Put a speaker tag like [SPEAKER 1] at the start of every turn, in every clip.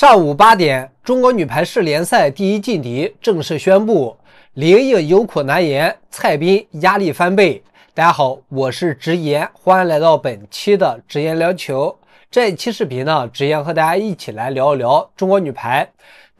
[SPEAKER 1] 上午八点，中国女排世联赛第一劲敌正式宣布，林颖有苦难言，蔡斌压力翻倍。大家好，我是直言，欢迎来到本期的直言聊球。这一期视频呢，直言和大家一起来聊一聊中国女排。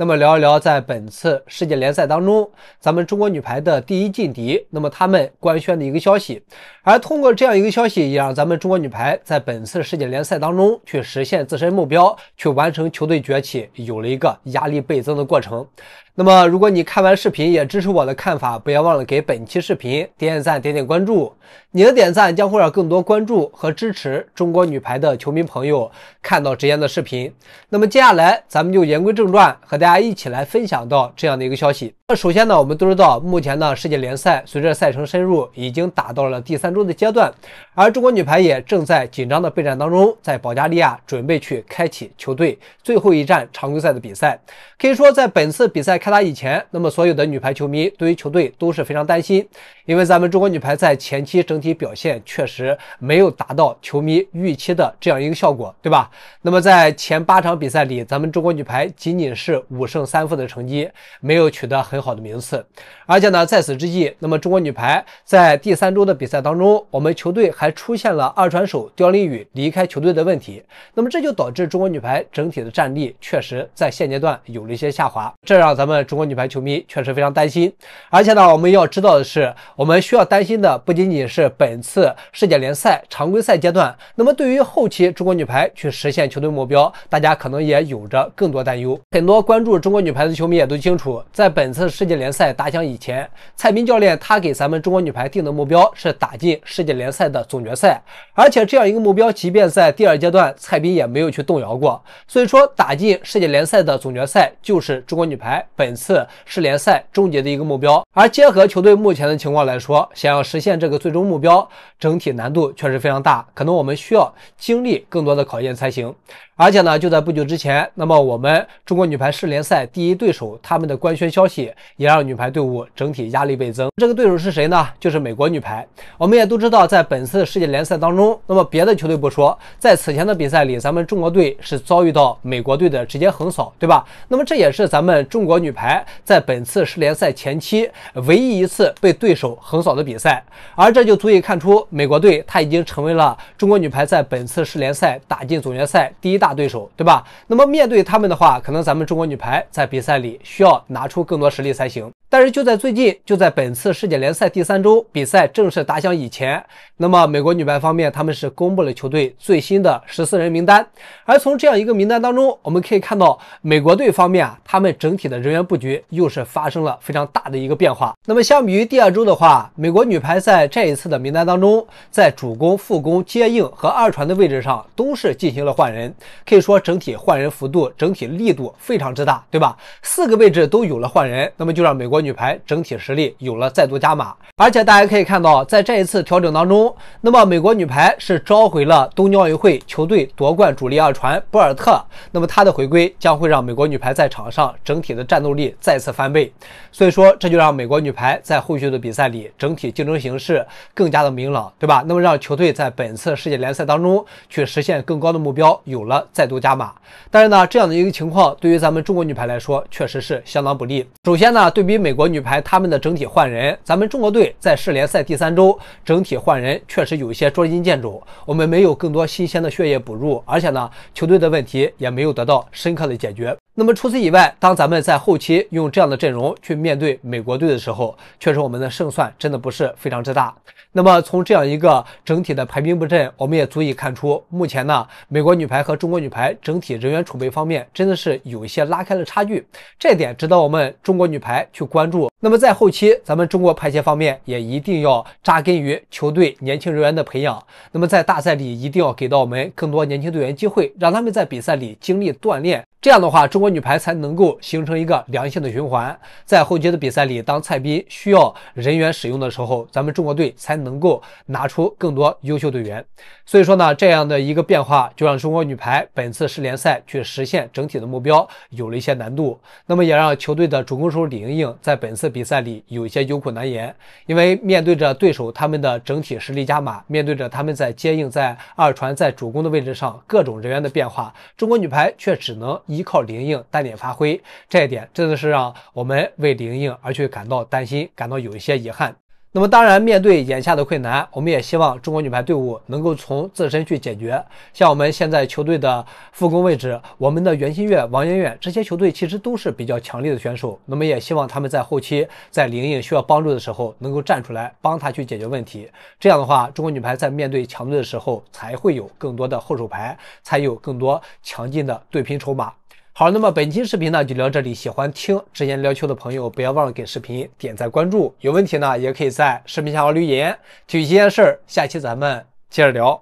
[SPEAKER 1] 那么聊一聊，在本次世界联赛当中，咱们中国女排的第一劲敌，那么他们官宣的一个消息，而通过这样一个消息，也让咱们中国女排在本次世界联赛当中去实现自身目标，去完成球队崛起，有了一个压力倍增的过程。那么，如果你看完视频也支持我的看法，不要忘了给本期视频点点赞、点点关注。你的点赞将会让更多关注和支持中国女排的球迷朋友看到直言的视频。那么，接下来咱们就言归正传，和大家。大家一起来分享到这样的一个消息。那首先呢，我们都知道，目前呢世界联赛随着赛程深入，已经打到了第三周的阶段，而中国女排也正在紧张的备战当中，在保加利亚准备去开启球队最后一站常规赛的比赛。可以说，在本次比赛开打以前，那么所有的女排球迷对于球队都是非常担心，因为咱们中国女排在前期整体表现确实没有达到球迷预期的这样一个效果，对吧？那么在前八场比赛里，咱们中国女排仅仅是五。五胜三负的成绩没有取得很好的名次，而且呢，在此之际，那么中国女排在第三周的比赛当中，我们球队还出现了二传手刁琳宇离开球队的问题，那么这就导致中国女排整体的战力确实，在现阶段有了一些下滑，这让咱们中国女排球迷确实非常担心。而且呢，我们要知道的是，我们需要担心的不仅仅是本次世界联赛常规赛阶段，那么对于后期中国女排去实现球队目标，大家可能也有着更多担忧，很多关注。中国女排的球迷也都清楚，在本次世界联赛打响以前，蔡斌教练他给咱们中国女排定的目标是打进世界联赛的总决赛，而且这样一个目标，即便在第二阶段，蔡斌也没有去动摇过。所以说，打进世界联赛的总决赛就是中国女排本次世联赛终结的一个目标。而结合球队目前的情况来说，想要实现这个最终目标，整体难度确实非常大，可能我们需要经历更多的考验才行。而且呢，就在不久之前，那么我们中国女排世联赛第一对手，他们的官宣消息也让女排队伍整体压力倍增。这个对手是谁呢？就是美国女排。我们也都知道，在本次世界联赛当中，那么别的球队不说，在此前的比赛里，咱们中国队是遭遇到美国队的直接横扫，对吧？那么这也是咱们中国女排在本次世联赛前期唯一一次被对手横扫的比赛，而这就足以看出美国队，他已经成为了中国女排在本次世联赛打进总决赛第一大对手，对吧？那么面对他们的话，可能咱们中国女。排在比赛里需要拿出更多实力才行。但是就在最近，就在本次世界联赛第三周比赛正式打响以前，那么美国女排方面他们是公布了球队最新的十四人名单。而从这样一个名单当中，我们可以看到美国队方面啊，他们整体的人员布局又是发生了非常大的一个变化。那么相比于第二周的话，美国女排在这一次的名单当中，在主攻、副攻、接应和二传的位置上都是进行了换人，可以说整体换人幅度、整体力度非常之大，对吧？四个位置都有了换人，那么就让美国。女排整体实力有了再度加码，而且大家可以看到，在这一次调整当中，那么美国女排是召回了东京奥运会球队夺冠主力二传博尔特，那么他的回归将会让美国女排在场上整体的战斗力再次翻倍，所以说这就让美国女排在后续的比赛里整体竞争形势更加的明朗，对吧？那么让球队在本次世界联赛当中去实现更高的目标有了再度加码，但是呢，这样的一个情况对于咱们中国女排来说确实是相当不利。首先呢，对比美。美国女排他们的整体换人，咱们中国队在世联赛第三周整体换人确实有一些捉襟见肘，我们没有更多新鲜的血液补入，而且呢，球队的问题也没有得到深刻的解决。那么除此以外，当咱们在后期用这样的阵容去面对美国队的时候，确实我们的胜算真的不是非常之大。那么从这样一个整体的排兵布阵，我们也足以看出，目前呢，美国女排和中国女排整体人员储备方面，真的是有一些拉开了差距，这点值得我们中国女排去关注。那么在后期，咱们中国排协方面也一定要扎根于球队年轻人员的培养。那么在大赛里，一定要给到我们更多年轻队员机会，让他们在比赛里经历锻炼。这样的话，中国女排才能够形成一个良性的循环。在后期的比赛里，当蔡斌需要人员使用的时候，咱们中国队才能够拿出更多优秀队员。所以说呢，这样的一个变化，就让中国女排本次世联赛去实现整体的目标有了一些难度。那么也让球队的主攻手李盈莹在本次比赛里有一些有苦难言，因为面对着对手他们的整体实力加码，面对着他们在接应、在二传、在主攻的位置上各种人员的变化，中国女排却只能。依靠林颖单点发挥这一点，真的是让我们为林颖而去感到担心，感到有一些遗憾。那么当然，面对眼下的困难，我们也希望中国女排队伍能够从自身去解决。像我们现在球队的副攻位置，我们的袁心玥、王媛媛这些球队其实都是比较强力的选手。那么也希望他们在后期在林颖需要帮助的时候，能够站出来帮他去解决问题。这样的话，中国女排在面对强队的时候，才会有更多的后手牌，才有更多强劲的对拼筹码。好，那么本期视频呢就聊这里。喜欢听之前聊球的朋友，不要忘了给视频点赞关注。有问题呢，也可以在视频下方留言。体这件事儿，下期咱们接着聊。